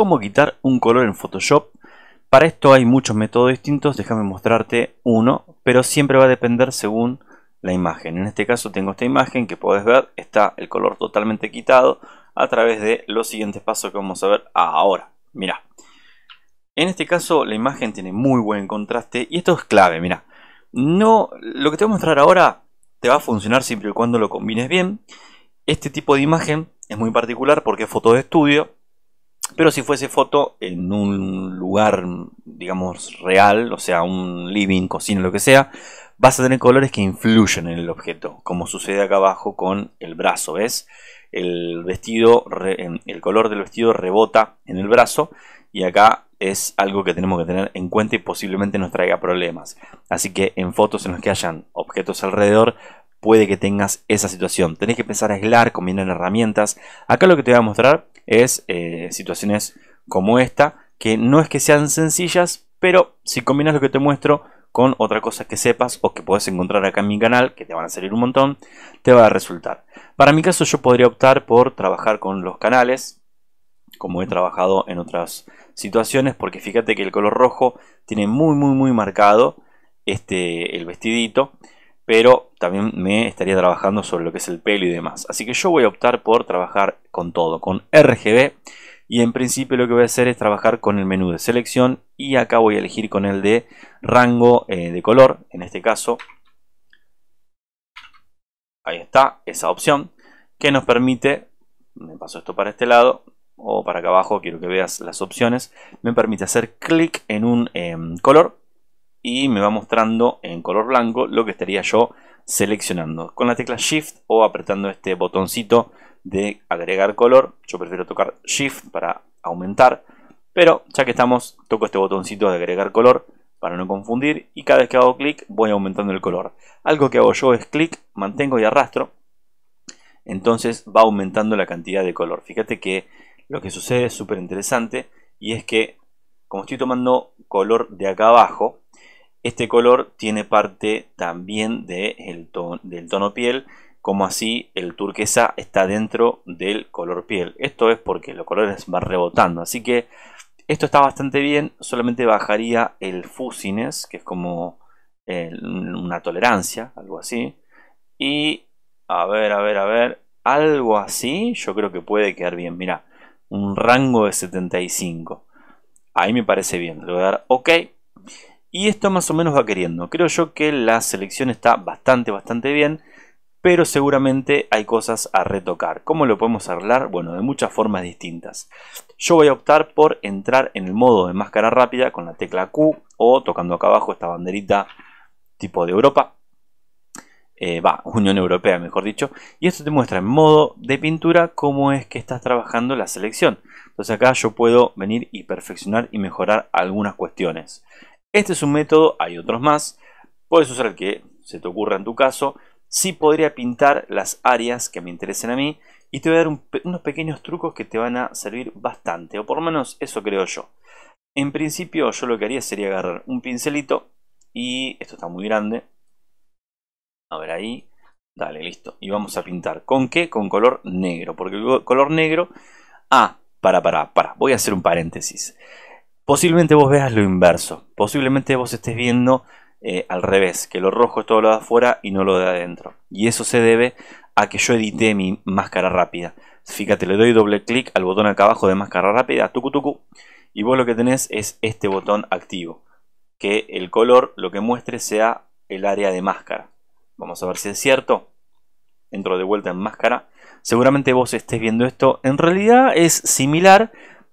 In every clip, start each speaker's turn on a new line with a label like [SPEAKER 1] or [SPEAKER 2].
[SPEAKER 1] cómo quitar un color en Photoshop. Para esto hay muchos métodos distintos, déjame mostrarte uno, pero siempre va a depender según la imagen. En este caso tengo esta imagen que puedes ver, está el color totalmente quitado a través de los siguientes pasos que vamos a ver ahora. Mirá, en este caso la imagen tiene muy buen contraste y esto es clave, mirá. No, lo que te voy a mostrar ahora te va a funcionar siempre y cuando lo combines bien. Este tipo de imagen es muy particular porque es foto de estudio pero si fuese foto en un lugar, digamos, real, o sea, un living, cocina, lo que sea, vas a tener colores que influyen en el objeto, como sucede acá abajo con el brazo, ¿ves? El, vestido, em, el color del vestido rebota en el brazo y acá es algo que tenemos que tener en cuenta y posiblemente nos traiga problemas. Así que en fotos en las que hayan objetos alrededor puede que tengas esa situación. Tenés que pensar aislar, combinar herramientas. Acá lo que te voy a mostrar es eh, situaciones como esta, que no es que sean sencillas, pero si combinas lo que te muestro con otra cosa que sepas o que puedes encontrar acá en mi canal, que te van a salir un montón, te va a resultar. Para mi caso yo podría optar por trabajar con los canales, como he trabajado en otras situaciones, porque fíjate que el color rojo tiene muy muy muy marcado este, el vestidito, pero también me estaría trabajando sobre lo que es el pelo y demás. Así que yo voy a optar por trabajar con todo, con RGB. Y en principio lo que voy a hacer es trabajar con el menú de selección y acá voy a elegir con el de rango eh, de color, en este caso. Ahí está, esa opción que nos permite, me paso esto para este lado o para acá abajo, quiero que veas las opciones, me permite hacer clic en un em, color y me va mostrando en color blanco lo que estaría yo seleccionando. Con la tecla Shift o apretando este botoncito de agregar color. Yo prefiero tocar Shift para aumentar. Pero ya que estamos, toco este botoncito de agregar color para no confundir. Y cada vez que hago clic voy aumentando el color. Algo que hago yo es clic, mantengo y arrastro. Entonces va aumentando la cantidad de color. Fíjate que lo que sucede es súper interesante. Y es que como estoy tomando color de acá abajo, este color tiene parte también del tono piel, como así el turquesa está dentro del color piel. Esto es porque los colores van rebotando, así que esto está bastante bien, solamente bajaría el fusines, que es como una tolerancia, algo así. Y a ver, a ver, a ver, algo así, yo creo que puede quedar bien. Mira, un rango de 75. Ahí me parece bien. Le voy a dar OK. Y esto más o menos va queriendo. Creo yo que la selección está bastante, bastante bien. Pero seguramente hay cosas a retocar. ¿Cómo lo podemos arreglar? Bueno, de muchas formas distintas. Yo voy a optar por entrar en el modo de máscara rápida con la tecla Q o tocando acá abajo esta banderita tipo de Europa. Eh, va, Unión Europea mejor dicho. Y esto te muestra en modo de pintura cómo es que estás trabajando la selección. Entonces acá yo puedo venir y perfeccionar y mejorar algunas cuestiones. Este es un método, hay otros más. Puedes usar el que se te ocurra en tu caso. Sí podría pintar las áreas que me interesen a mí y te voy a dar unos pequeños trucos que te van a servir bastante, o por lo menos eso creo yo. En principio yo lo que haría sería agarrar un pincelito y esto está muy grande. A ver ahí, dale, listo. Y vamos a pintar. ¿Con qué? Con color negro, porque color negro... Ah, para, para, para, voy a hacer un paréntesis. Posiblemente vos veas lo inverso, posiblemente vos estés viendo eh, al revés, que lo rojo es todo lo de afuera y no lo de adentro. Y eso se debe a que yo edité mi máscara rápida. Fíjate, le doy doble clic al botón acá abajo de máscara rápida, tucu tucu, y vos lo que tenés es este botón activo, que el color lo que muestre sea el área de máscara. Vamos a ver si es cierto. Entro de vuelta en máscara. Seguramente vos estés viendo esto. En realidad es similar,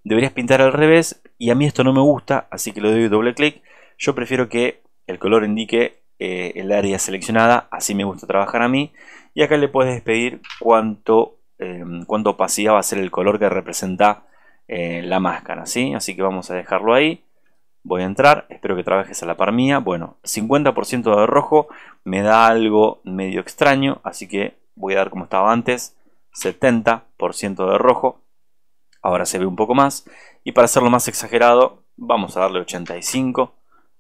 [SPEAKER 1] deberías pintar al revés y a mí esto no me gusta, así que le doy doble clic. Yo prefiero que el color indique eh, el área seleccionada, así me gusta trabajar a mí. Y acá le puedes pedir cuánto, em, cuánto opacidad va a ser el color que representa eh, la máscara, Así que vamos a dejarlo ahí. Voy a entrar, espero que trabajes a la par mía. Bueno, 50% de rojo me da algo medio extraño, así que voy a dar como estaba antes, 70% de rojo. Ahora se ve un poco más. Y para hacerlo más exagerado, vamos a darle 85.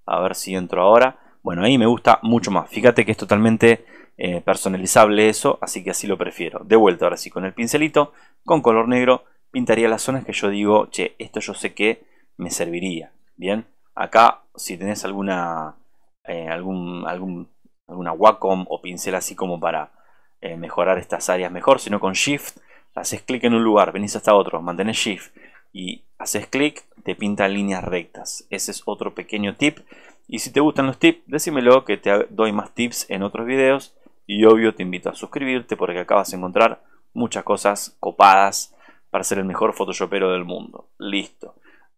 [SPEAKER 1] A ver si entro ahora. Bueno, ahí me gusta mucho más. Fíjate que es totalmente eh, personalizable eso, así que así lo prefiero. De vuelta, ahora sí, con el pincelito, con color negro, pintaría las zonas que yo digo, che, esto yo sé que me serviría. Bien, acá si tenés alguna, eh, algún, algún, Wacom o pincel así como para eh, mejorar estas áreas mejor, sino con Shift haces clic en un lugar, venís hasta otro, mantenés shift y haces clic, te pinta líneas rectas. Ese es otro pequeño tip. Y si te gustan los tips, decímelo que te doy más tips en otros videos. Y obvio te invito a suscribirte porque acá vas a encontrar muchas cosas copadas para ser el mejor photoshopero del mundo. Listo.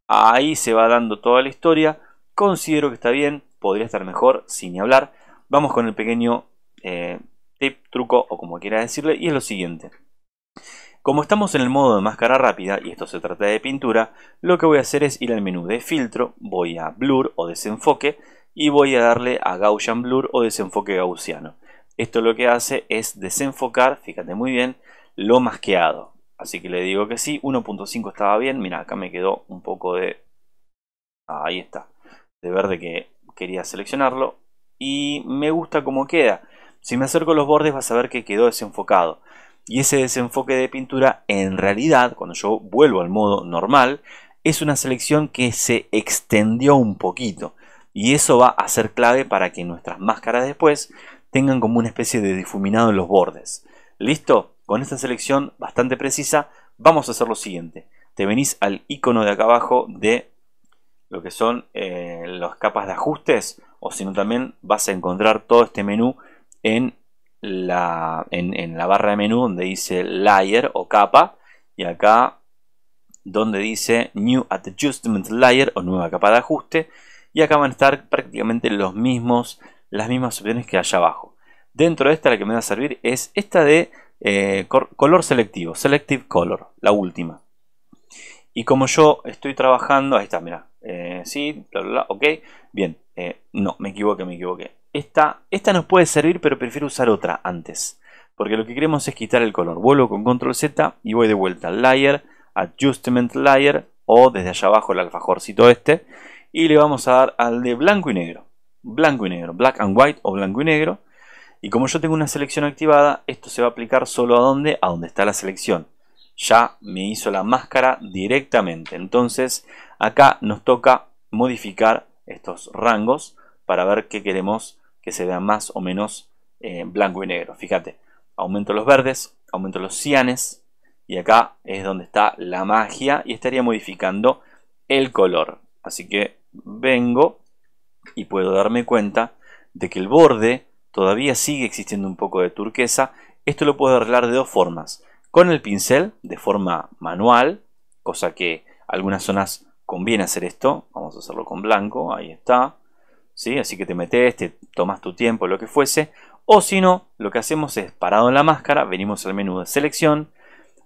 [SPEAKER 1] Ahí se va dando toda la historia. Considero que está bien, podría estar mejor, sin ni hablar. Vamos con el pequeño eh, tip, truco o como quiera decirle. Y es lo siguiente. Como estamos en el modo de máscara rápida y esto se trata de pintura, lo que voy a hacer es ir al menú de filtro, voy a blur o desenfoque y voy a darle a Gaussian Blur o desenfoque gaussiano. Esto lo que hace es desenfocar, fíjate muy bien, lo masqueado. Así que le digo que sí, 1.5 estaba bien, mira acá me quedó un poco de... Ah, ahí está, de verde que quería seleccionarlo y me gusta cómo queda. Si me acerco a los bordes vas a ver que quedó desenfocado. Y ese desenfoque de pintura, en realidad, cuando yo vuelvo al modo normal, es una selección que se extendió un poquito. Y eso va a ser clave para que nuestras máscaras después tengan como una especie de difuminado en los bordes. ¿Listo? Con esta selección bastante precisa, vamos a hacer lo siguiente. Te venís al icono de acá abajo de lo que son eh, las capas de ajustes, o si no también vas a encontrar todo este menú en la, en, la barra de menú donde dice layer o capa y acá donde dice new adjustment layer o nueva capa de ajuste y acá van a estar prácticamente los mismos las mismas opciones que allá abajo dentro de esta la que me va a servir es esta de eh, color selectivo selective color la última y como yo estoy trabajando ahí está mira eh, sí bla, bla, ok bien eh, no me equivoqué me equivoqué esta, nos puede servir, pero prefiero usar otra antes. Porque lo que queremos es quitar el color. Vuelvo con control Z y voy de vuelta al layer, adjustment layer o desde allá abajo el alfajorcito este. Y le vamos a dar al de blanco y negro. Blanco y negro, black and white o blanco y negro. Y como yo tengo una selección activada, esto se va a aplicar solo a donde, a donde está la selección. Ya me hizo la máscara directamente. Entonces acá nos toca modificar estos rangos para ver qué queremos que se vea más o menos blanco y negro. Fíjate, aumento los verdes, aumento los cianes y acá es donde está la magia y estaría modificando el color. Así que vengo y puedo darme cuenta de que el borde todavía sigue existiendo un poco de turquesa. Esto lo puedo arreglar de dos formas. Con el pincel, de forma manual, cosa que algunas zonas conviene hacer esto. Vamos a hacerlo con blanco, ahí está. Así que te metes, te tomas tu tiempo, lo que fuese. O si no, lo que hacemos es parado en la máscara, venimos al menú de selección,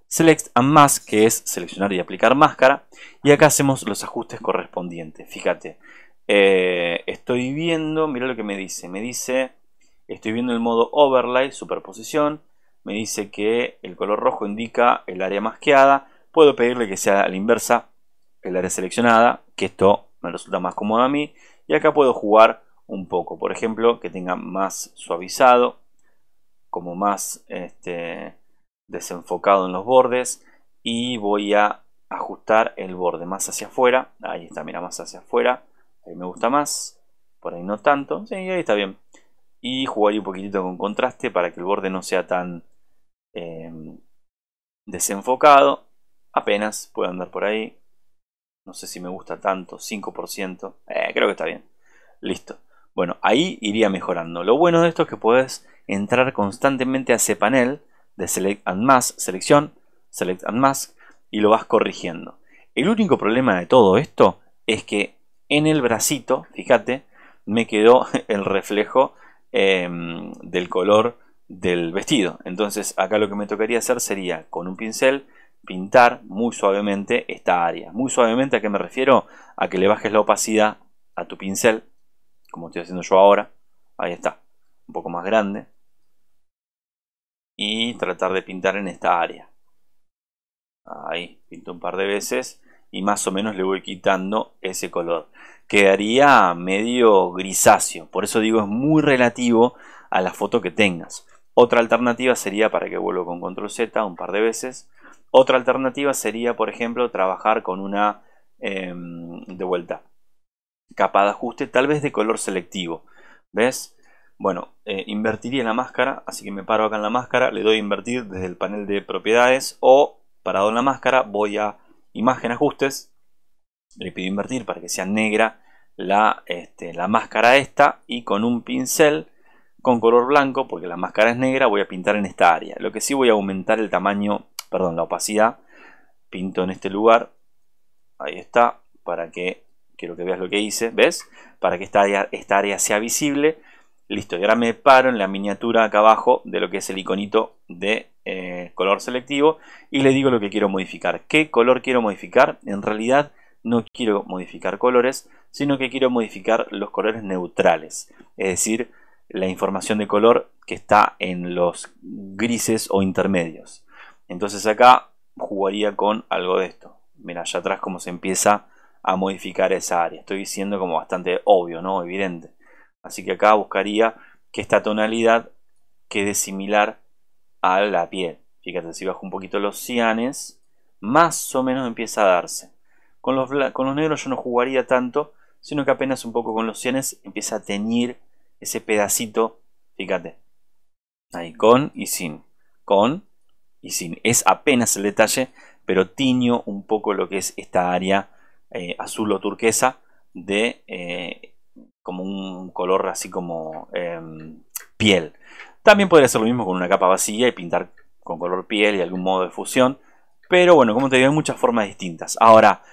[SPEAKER 1] Select and Mask, que es seleccionar y aplicar máscara, y acá hacemos los ajustes correspondientes. Fíjate, eh, estoy viendo, mira lo que me dice, me dice, estoy viendo el modo Overlay, superposición, me dice que el color rojo indica el área masqueada, puedo pedirle que sea la inversa, el área seleccionada, que esto me resulta más cómodo a mí. Y acá puedo jugar un poco, por ejemplo, que tenga más suavizado, como más este, desenfocado en los bordes. Y voy a ajustar el borde más hacia afuera. Ahí está, mira, más hacia afuera. Ahí me gusta más. Por ahí no tanto. Sí, ahí está bien. Y jugaría un poquitito con contraste para que el borde no sea tan em, desenfocado. Apenas puedo andar por ahí no sé si me gusta tanto, 5%, eh, creo que está bien, listo. Bueno, ahí iría mejorando. Lo bueno de esto es que puedes entrar constantemente a ese panel de Select and Mask, selección, Select and Mask, y lo vas corrigiendo. El único problema de todo esto es que en el bracito, fíjate, me quedó el reflejo em, del color del vestido. Entonces acá lo que me tocaría hacer sería con un pincel pintar muy suavemente esta área. Muy suavemente a qué me refiero? A que le bajes la opacidad a tu pincel, como estoy haciendo yo ahora. Ahí está, un poco más grande. Y tratar de pintar en esta área. Ahí, pinto un par de veces y más o menos le voy quitando ese color. Quedaría medio grisáceo, por eso digo es muy relativo a la foto que tengas. Otra alternativa sería para que vuelvo con control Z un par de veces otra alternativa sería, por ejemplo, trabajar con una em, de vuelta capa de ajuste, tal vez de color selectivo. ¿Ves? Bueno, eh, invertiría la máscara, así que me paro acá en la máscara, le doy a invertir desde el panel de propiedades o parado en la máscara voy a imagen ajustes, le pido invertir para que sea negra la, este, la máscara esta y con un pincel con color blanco, porque la máscara es negra, voy a pintar en esta área. Lo que sí voy a aumentar el tamaño perdón, la opacidad, pinto en este lugar, ahí está, para que, quiero que veas lo que hice, ¿ves? Para que esta área, sea visible, listo, y ahora me paro en la miniatura acá abajo de lo que es el iconito de eh, color selectivo y le digo lo que quiero modificar, qué color quiero modificar, en realidad no quiero modificar colores, sino que quiero modificar los colores neutrales, es decir, la información de color que está en los grises o intermedios. Entonces acá jugaría con algo de esto. Mira, allá atrás cómo se empieza a modificar esa área. Estoy diciendo como bastante obvio, ¿no? Evidente. Así que acá buscaría que esta tonalidad quede similar a la piel. Fíjate, si bajo un poquito los cianes, más o menos empieza a darse. Con los, con los negros yo no jugaría tanto, sino que apenas un poco con los cianes empieza a teñir ese pedacito. Fíjate. Ahí, con y sin. Con y sin, es apenas el detalle, pero tiño un poco lo que es esta área eh, azul o turquesa de eh, como un color así como em, piel. También podría hacer lo mismo con una capa vacía y pintar con color piel y algún modo de fusión. Pero bueno, como te digo, hay muchas formas distintas. Ahora,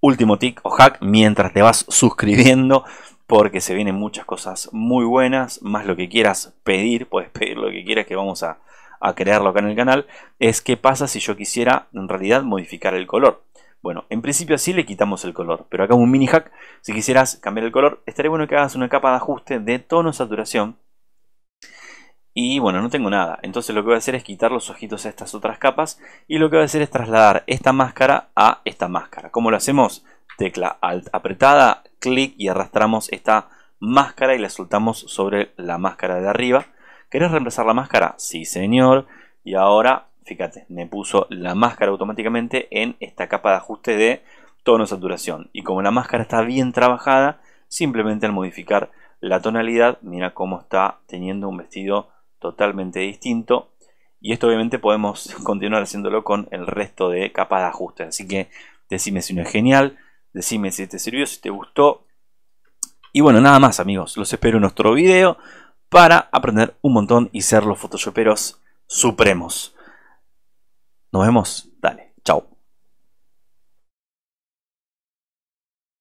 [SPEAKER 1] último tic o hack mientras te vas suscribiendo porque se vienen muchas cosas muy buenas, más lo que quieras pedir, puedes pedir lo que quieras que vamos a, a crearlo acá en el canal, es qué pasa si yo quisiera en realidad modificar el color. Bueno, en principio así le quitamos el color, pero acá un mini hack, si quisieras cambiar el color, estaría bueno que hagas una capa de ajuste de tono saturación. Y bueno, no tengo nada, entonces lo que voy a hacer es quitar los ojitos a estas otras capas y lo que voy a hacer es trasladar esta máscara a esta máscara. ¿Cómo lo hacemos? Tecla alt apretada, clic y arrastramos esta máscara y la soltamos sobre la máscara de arriba. ¿Querés reemplazar la máscara? Sí, señor. Y ahora, fíjate, me puso la máscara automáticamente en esta capa de ajuste de tono saturación. Y como la máscara está bien trabajada, simplemente al modificar la tonalidad, mira cómo está teniendo un vestido totalmente distinto. Y esto obviamente podemos continuar haciéndolo con el resto de capas de ajuste. Así que decime si no es genial, decime si te sirvió, si te gustó. Y bueno, nada más amigos, los espero en otro video para aprender un montón y ser los photoshoperos supremos. Nos vemos, dale, chao.